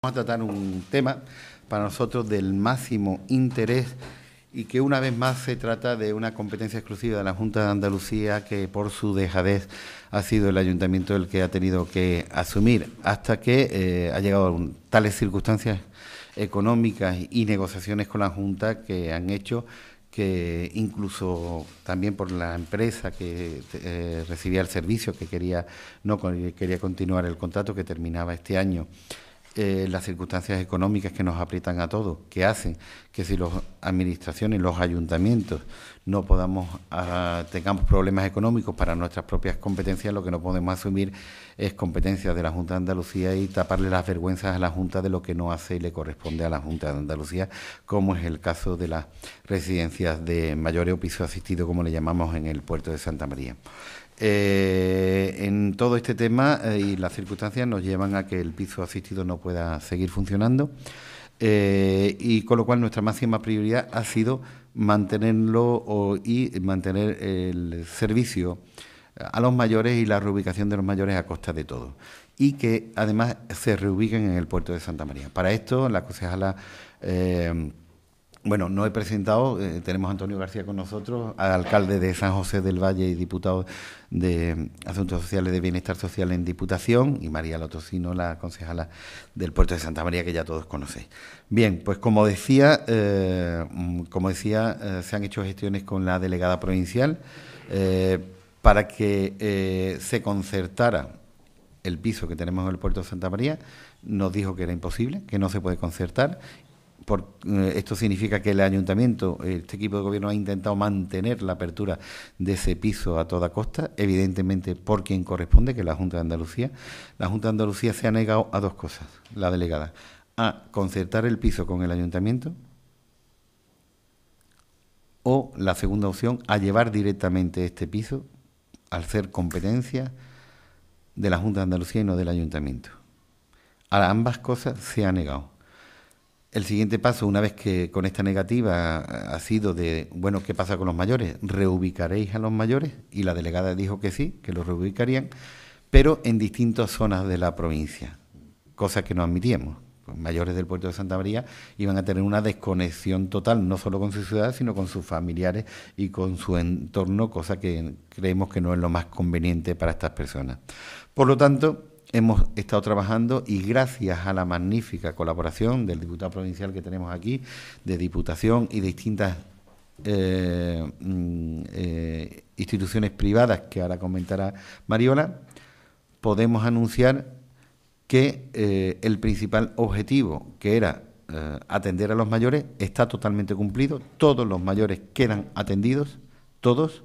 Vamos a tratar un tema para nosotros del máximo interés y que una vez más se trata de una competencia exclusiva de la Junta de Andalucía que por su dejadez ha sido el ayuntamiento el que ha tenido que asumir hasta que eh, ha llegado a tales circunstancias económicas y negociaciones con la Junta que han hecho que incluso también por la empresa que eh, recibía el servicio, que quería, no quería continuar el contrato que terminaba este año. Eh, las circunstancias económicas que nos aprietan a todos, que hacen que si las administraciones, los ayuntamientos no podamos, ah, tengamos problemas económicos para nuestras propias competencias, lo que no podemos asumir es competencias de la Junta de Andalucía y taparle las vergüenzas a la Junta de lo que no hace y le corresponde a la Junta de Andalucía, como es el caso de las residencias de mayores o piso asistido, como le llamamos en el puerto de Santa María. Eh, en todo este tema eh, y las circunstancias nos llevan a que el piso asistido no pueda seguir funcionando eh, y con lo cual nuestra máxima prioridad ha sido mantenerlo y mantener el servicio a los mayores y la reubicación de los mayores a costa de todo y que además se reubiquen en el puerto de Santa María. Para esto la concejala... Bueno, no he presentado, eh, tenemos a Antonio García con nosotros, alcalde de San José del Valle y diputado de Asuntos Sociales de Bienestar Social en Diputación, y María Lotocino, la concejala del Puerto de Santa María, que ya todos conocéis. Bien, pues como decía, eh, como decía, eh, se han hecho gestiones con la delegada provincial para que se concertara el piso que tenemos en el puerto de Santa María nos dijo que era imposible, que no se puede concertar eh, esto significa que el ayuntamiento, este equipo de gobierno ha intentado mantener la apertura de ese piso a toda costa, evidentemente por quien corresponde, que es la Junta de Andalucía. La Junta de Andalucía se ha negado a dos cosas, la delegada, a concertar el piso con el ayuntamiento o la segunda opción, a llevar directamente este piso al ser competencia de la Junta de Andalucía y no del ayuntamiento. A ambas cosas se ha negado. El siguiente paso, una vez que con esta negativa ha sido de, bueno, ¿qué pasa con los mayores? ¿Reubicaréis a los mayores? Y la delegada dijo que sí, que los reubicarían, pero en distintas zonas de la provincia, cosa que no admitíamos. Los pues mayores del puerto de Santa María iban a tener una desconexión total, no solo con su ciudad, sino con sus familiares y con su entorno, cosa que creemos que no es lo más conveniente para estas personas. Por lo tanto, hemos estado trabajando y gracias a la magnífica colaboración del diputado provincial que tenemos aquí, de Diputación y de distintas eh, mm, eh, instituciones privadas que ahora comentará Mariola, podemos anunciar que eh, el principal objetivo, que era atender a los mayores, está totalmente cumplido. Todos los mayores quedan atendidos, todos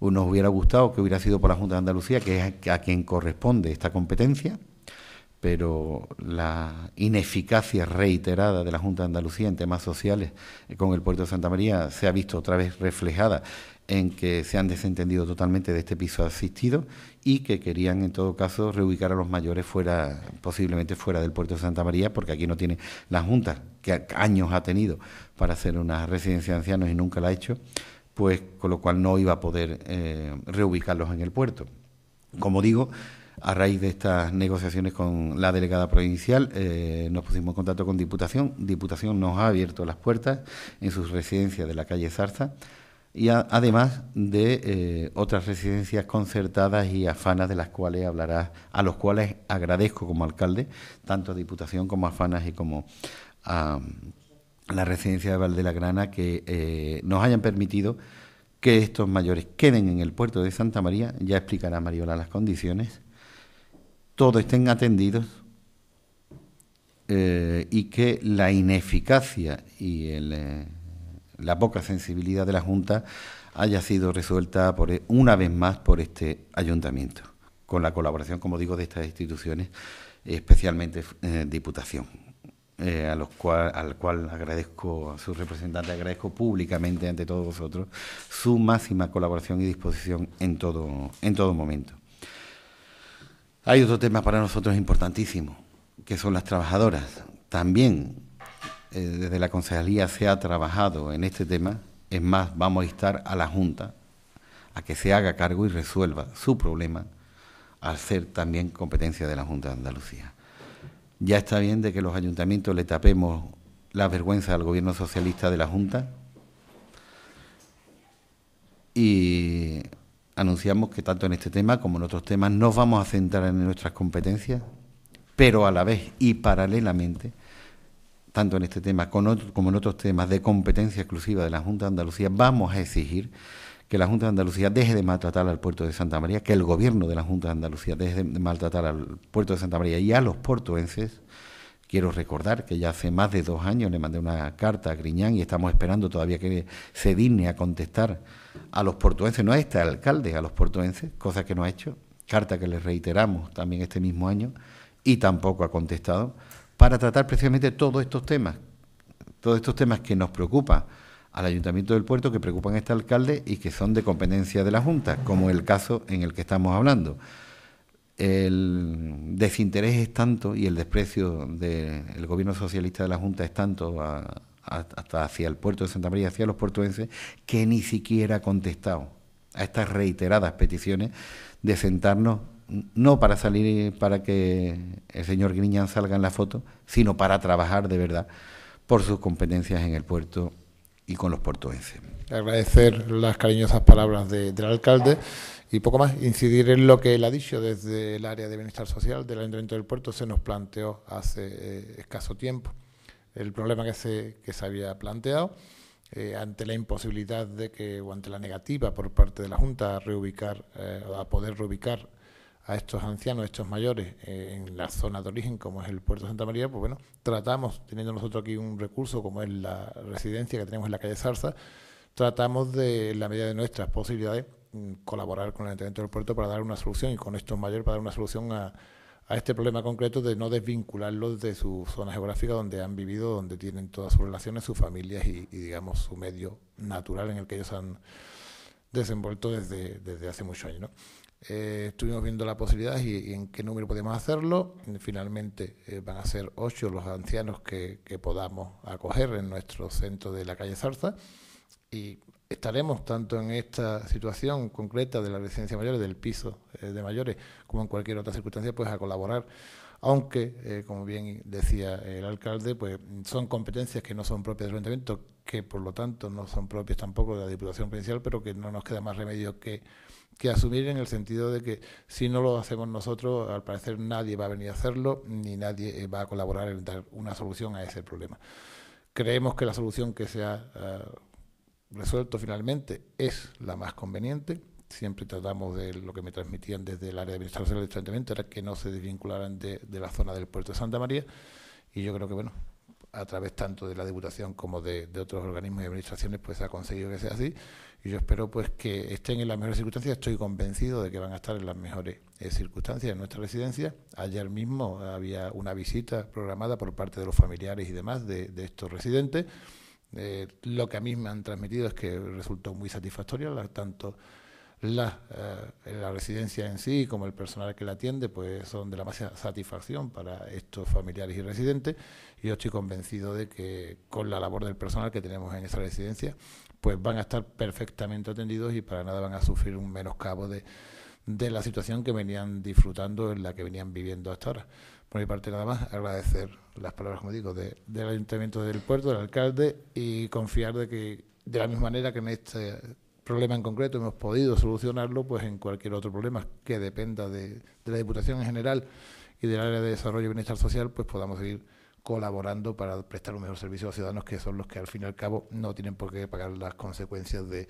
nos hubiera gustado que hubiera sido por la Junta de Andalucía, que es a quien corresponde esta competencia, pero la ineficacia reiterada de la Junta de Andalucía en temas sociales con el puerto de Santa María se ha visto otra vez reflejada en que se han desentendido totalmente de este piso asistido y que querían en todo caso reubicar a los mayores fuera, posiblemente fuera del puerto de Santa María, porque aquí no tiene la Junta, que años ha tenido para hacer una residencia de ancianos y nunca la ha hecho, pues con lo cual no iba a poder eh, reubicarlos en el puerto. Como digo, a raíz de estas negociaciones con la delegada provincial, eh, nos pusimos en contacto con Diputación. Diputación nos ha abierto las puertas en sus residencias de la calle Zarza y además de eh, otras residencias concertadas y afanas de las cuales hablará a los cuales agradezco como alcalde, tanto a Diputación como a afanas y como la residencia de Valdelagrana, que eh, nos hayan permitido que estos mayores queden en el puerto de Santa María, ya explicará Mariola las condiciones, todos estén atendidos eh, y que la ineficacia y eh, la poca sensibilidad de la Junta haya sido resuelta por, e, una vez más por este ayuntamiento, con la colaboración, como digo, de estas instituciones, especialmente Diputación. Eh, a los cual, al cual agradezco, a su representante, agradezco públicamente ante todos vosotros su máxima colaboración y disposición en todo, en todo momento. Hay otro tema para nosotros importantísimo, que son las trabajadoras. También eh, desde la Consejería se ha trabajado en este tema, es más, vamos a instar a la Junta a que se haga cargo y resuelva su problema al ser también competencia de la Junta de Andalucía. Ya está bien de que los ayuntamientos le tapemos la vergüenza al gobierno socialista de la Junta. Y anunciamos que tanto en este tema como en otros temas nos vamos a centrar en nuestras competencias, pero a la vez y paralelamente, tanto en este tema como en otros temas de competencia exclusiva de la Junta de Andalucía, vamos a exigir que la Junta de Andalucía deje de maltratar al puerto de Santa María, que el gobierno de la Junta de Andalucía deje de maltratar al puerto de Santa María y a los portuenses. Quiero recordar que ya hace más de dos años le mandé una carta a Griñán y estamos esperando todavía que se digne a contestar a los portuenses, no a este alcalde, a los portuenses, cosa que no ha hecho, carta que les reiteramos también este mismo año y tampoco ha contestado, para tratar precisamente todos estos temas, todos estos temas que nos preocupan al Ayuntamiento del Puerto que preocupan a este alcalde y que son de competencia de la Junta, como el caso en el que estamos hablando. El desinterés es tanto y el desprecio del gobierno socialista de la Junta es tanto hasta hacia el puerto de Santa María, hacia los portuenses, que ni siquiera ha contestado a estas reiteradas peticiones de sentarnos no para salir para que el señor Griñán salga en la foto, sino para trabajar de verdad por sus competencias en el puerto y con los portuenses. Agradecer las cariñosas palabras del alcalde y poco más, incidir en lo que él ha dicho desde el área de bienestar social del Ayuntamiento del Puerto se nos planteó hace eh, escaso tiempo el problema que se, que se había planteado. Eh, ante la imposibilidad de que, o ante la negativa por parte de la Junta a reubicar, eh, a poder reubicar a estos ancianos, estos mayores eh, en la zona de origen como es el puerto de Santa María, pues bueno, tratamos, teniendo nosotros aquí un recurso como es la residencia que tenemos en la calle Zarza, tratamos de, en la medida de nuestras posibilidades, mm, colaborar con el Ayuntamiento del Puerto para dar una solución y con estos mayores para dar una solución a, este problema concreto de no desvincularlos de su zona geográfica donde han vivido, donde tienen todas sus relaciones, sus familias y, digamos, su medio natural en el que ellos han desenvuelto desde, desde hace muchos años. ¿no? Eh, estuvimos viendo la posibilidades y, en qué número podemos hacerlo. Finalmente eh, van a ser ocho los ancianos que, podamos acoger en nuestro centro de la calle Zarza y estaremos tanto en esta situación concreta de la residencia mayor, del piso eh, de mayores, como en cualquier otra circunstancia, pues a colaborar. Aunque, como bien decía el alcalde, pues son competencias que no son propias del ayuntamiento, que por lo tanto no son propias tampoco de la Diputación Provincial, pero que no nos queda más remedio que que asumir en el sentido de que si no lo hacemos nosotros, al parecer nadie va a venir a hacerlo ni nadie eh, va a colaborar en dar una solución a ese problema. Creemos que la solución que se ha eh, resuelto finalmente es la más conveniente. Siempre tratamos de lo que me transmitían desde el área de administración, del Ayuntamiento, era que no se desvincularan de, de la zona del puerto de Santa María. Y yo creo que, bueno, a través tanto de la Diputación como de, otros organismos y administraciones, pues ha conseguido que sea así. Y yo espero pues que estén en las mejores circunstancias. Estoy convencido de que van a estar en las mejores eh, circunstancias en nuestra residencia. Ayer mismo había una visita programada por parte de los familiares y demás de, estos residentes. Eh, lo que a mí me han transmitido es que resultó muy satisfactorio, satisfactoria, tanto la, eh, la, residencia en sí, como el personal que la atiende, pues son de la más satisfacción para estos familiares y residentes. Y yo estoy convencido de que con la labor del personal que tenemos en esa residencia, pues van a estar perfectamente atendidos y para nada van a sufrir un menoscabo de, de la situación que venían disfrutando, en la que venían viviendo hasta ahora. Por mi parte, nada más, agradecer las palabras, como digo, del Ayuntamiento del Puerto, del alcalde, y confiar de que, de la misma manera que en este problema en concreto hemos podido solucionarlo, pues en cualquier otro problema que dependa de, la Diputación en general y del área de desarrollo y bienestar social, pues podamos seguir colaborando para prestar un mejor servicio a los ciudadanos que son los que al fin y al cabo no tienen por qué pagar las consecuencias de,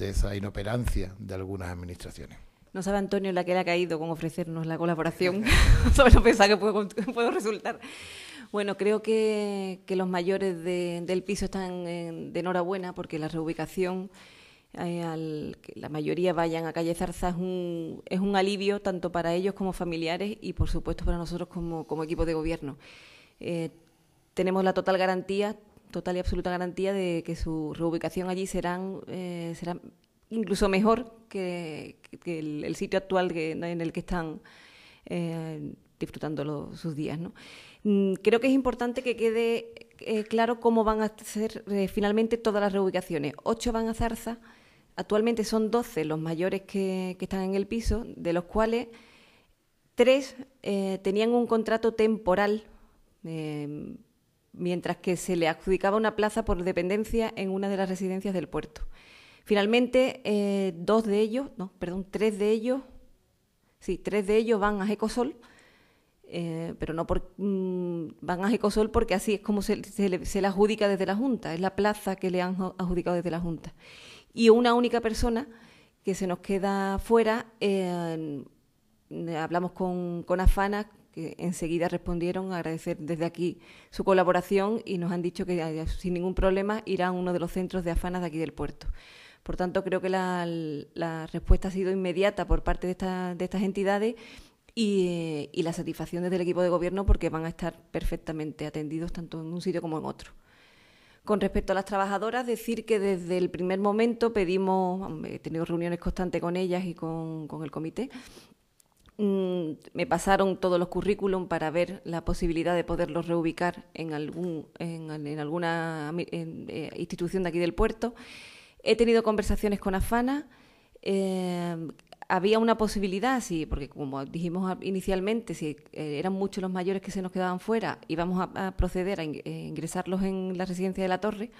esa inoperancia de algunas administraciones. No sabe Antonio la que le ha caído con ofrecernos la colaboración sobre lo pesado que puedo, resultar. Bueno, creo que, los mayores del piso están de enhorabuena porque la reubicación eh, al que la mayoría vayan a Calle Zarza es un, es un alivio tanto para ellos como familiares y, por supuesto, para nosotros como, como equipo de gobierno. Eh, tenemos la total garantía, total y absoluta garantía de que su reubicación allí serán, eh, será incluso mejor que, el, sitio actual en el que están disfrutando sus días. ¿no? Mm, creo que es importante que quede claro cómo van a ser finalmente todas las reubicaciones. Ocho van a Zarza Actualmente son 12 los mayores que, están en el piso, de los cuales tres eh, tenían un contrato temporal, eh, mientras que se le adjudicaba una plaza por dependencia en una de las residencias del puerto. Finalmente, eh, dos de ellos, no, perdón, tres de ellos, sí, tres de ellos van a Ecosol, pero no por, mm, van a Ecosol porque así es como se, se, le, adjudica desde la Junta, es la plaza que le han adjudicado desde la Junta y una única persona que se nos queda fuera. Eh, hablamos con, con Afana, que enseguida respondieron, agradecer desde aquí su colaboración y nos han dicho que eh, sin ningún problema irán a uno de los centros de Afanas de aquí del puerto. Por tanto, creo que la, la respuesta ha sido inmediata por parte de, estas entidades y, eh, y la satisfacción desde el equipo de gobierno porque van a estar perfectamente atendidos tanto en un sitio como en otro. Con respecto a las trabajadoras, decir que desde el primer momento pedimos, he tenido reuniones constantes con ellas y con, el comité, mm, me pasaron todos los currículum para ver la posibilidad de poderlos reubicar en, algún, en, alguna eh, institución de aquí del puerto. He tenido conversaciones con Afana. Eh, había una posibilidad, sí, porque como dijimos inicialmente, si eh, eran muchos los mayores que se nos quedaban fuera, íbamos a, a proceder a eh, ingresarlos en la residencia de la Torre,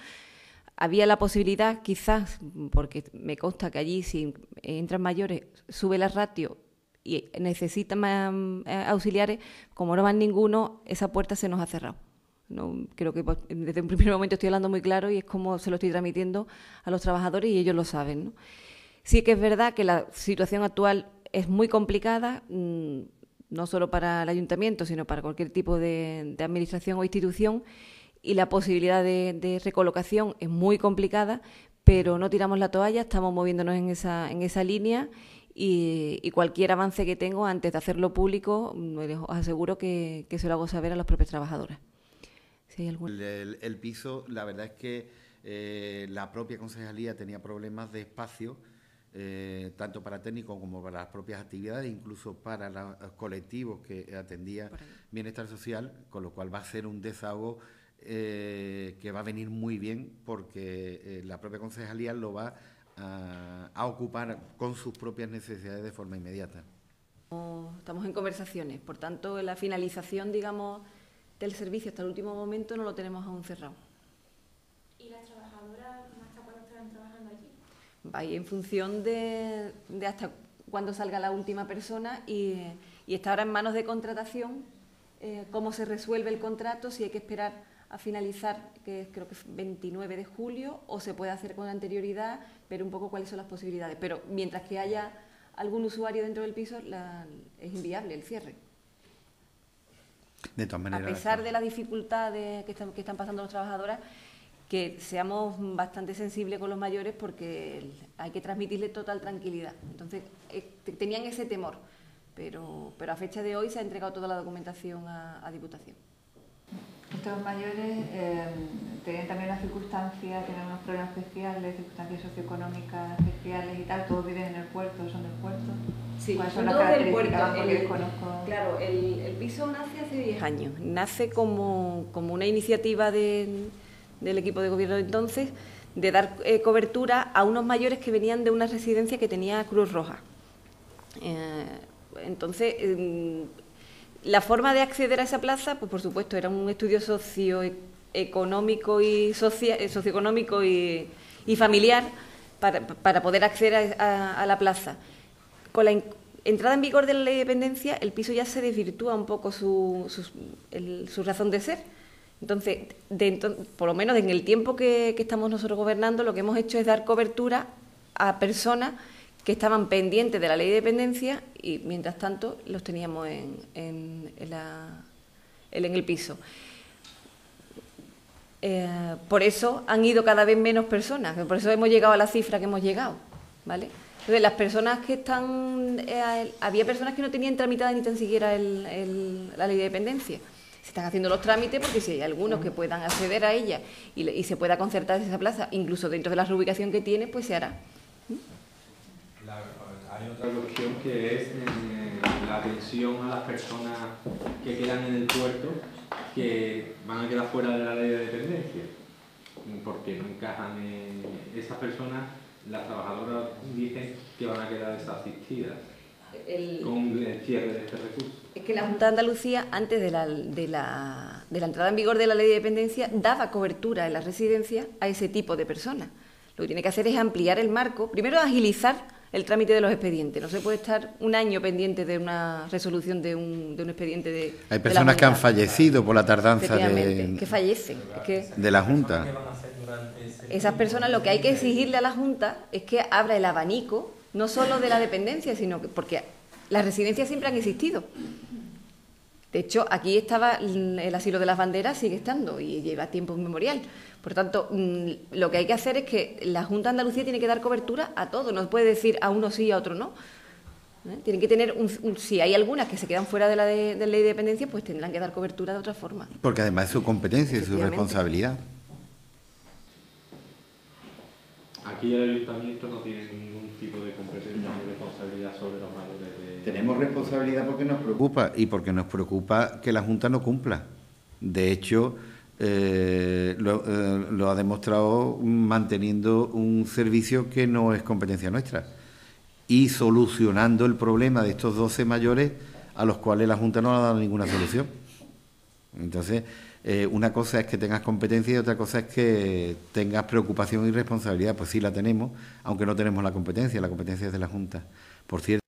había la posibilidad, quizás, porque me consta que allí si entran mayores, sube la ratio y necesitan más eh, auxiliares, como no van ninguno, esa puerta se nos ha cerrado. No, creo que pues, desde un primer momento estoy hablando muy claro y es como se lo estoy transmitiendo a los trabajadores y ellos lo saben. ¿no? Sí que es verdad que la situación actual es muy complicada, mm, no solo para el ayuntamiento, sino para cualquier tipo de, administración o institución, y la posibilidad de, recolocación es muy complicada, pero no tiramos la toalla, estamos moviéndonos en esa, en esa línea y, cualquier avance que tengo antes de hacerlo público, mm, os aseguro que, se lo hago saber a las propias trabajadoras. Si hay el, piso, la verdad es que eh, la propia concejalía tenía problemas de espacio eh, tanto para técnico como para las propias actividades, incluso para los colectivos que atendía Bienestar Social, con lo cual va a ser un desahogo eh, que va a venir muy bien porque eh, la propia concejalía lo va a, ocupar con sus propias necesidades de forma inmediata. Estamos en conversaciones, por tanto, la finalización, digamos, del servicio hasta el último momento no lo tenemos aún cerrado. va en función de, hasta cuándo salga la última persona y, está ahora en manos de contratación eh, cómo se resuelve el contrato, si hay que esperar a finalizar, que creo que es 29 de julio, o se puede hacer con anterioridad, ver un poco cuáles son las posibilidades. Pero mientras que haya algún usuario dentro del piso, es inviable el cierre. De todas maneras. A pesar pues. de las dificultades que, están, que están pasando los trabajadoras, que seamos bastante sensibles con los mayores porque hay que transmitirles total tranquilidad. Entonces, eh, tenían ese temor, pero, pero a fecha de hoy se ha entregado toda la documentación a, Diputación. Estos mayores eh, tienen también las circunstancias, tienen unos problemas especiales, circunstancias socioeconómicas especiales y tal, todos viven en el puerto, son del puerto. Sí, son todos Del puerto, conozco... Claro, el, piso nace hace 10 años, nace como, como una iniciativa de del equipo de gobierno de entonces de dar eh, cobertura a unos mayores que venían de una residencia que tenía Cruz Roja. Eh, entonces, mm, la forma de acceder a esa plaza, pues por supuesto, era un estudio socioeconómico y eh, socioeconómico y, familiar para, poder acceder a, la plaza. Con la entrada en vigor de la ley de dependencia, el piso ya se desvirtúa un poco su, su razón de ser entonces, por lo menos en el tiempo que, estamos nosotros gobernando, lo que hemos hecho es dar cobertura a personas que estaban pendientes de la ley de dependencia y mientras tanto los teníamos en, el piso. Eh, por eso han ido cada vez menos personas, por eso hemos llegado a la cifra que hemos llegado, ¿vale? Entonces, las personas que están... Eh, había personas que no tenían tramitada ni tan siquiera la ley de dependencia se están haciendo los trámites porque si hay algunos que puedan acceder a ella y, se pueda concertar esa plaza, incluso dentro de la reubicación que tiene, pues se hará. hay otra cuestión que es eh, la atención a las personas que quedan en el puerto que van a quedar fuera de la ley de dependencia porque no encajan en eh, esas personas las trabajadoras dicen que van a quedar desasistidas con el cierre de este recurso la Junta de Andalucía, antes de la, entrada en vigor de la ley de dependencia, daba cobertura en la residencia a ese tipo de personas. Lo que tiene que hacer es ampliar el marco, primero agilizar el trámite de los expedientes. No se puede estar un año pendiente de una resolución de un, de un expediente de. Hay personas que han fallecido por la tardanza de. Que fallecen. de la Junta. Esas personas lo que hay que exigirle a la Junta es que abra el abanico, no solo de la dependencia, sino que. Porque las residencias siempre han existido. De hecho, aquí estaba el asilo de las banderas, sigue estando y lleva tiempo memorial. Por tanto, mm, lo que hay que hacer es que la Junta de Andalucía tiene que dar cobertura a todo, no puede decir a uno sí y a otro no. ¿eh? Tienen que tener, un, si hay algunas que se quedan fuera de la ley de dependencia, pues tendrán que dar cobertura de otra forma. Porque además es su competencia y su responsabilidad. Aquí el ayuntamiento no tiene ningún tipo de competencia ni responsabilidad sobre los valores de tenemos responsabilidad porque nos preocupa y porque nos preocupa que la Junta no cumpla. De hecho, eh, eh, lo, ha demostrado manteniendo un servicio que no es competencia nuestra y solucionando el problema de estos 12 mayores a los cuales la Junta no ha dado ninguna solución. Entonces, eh, una cosa es que tengas competencia y otra cosa es que tengas preocupación y responsabilidad. Pues sí la tenemos, aunque no tenemos la competencia, la competencia es de la Junta. Por cierto,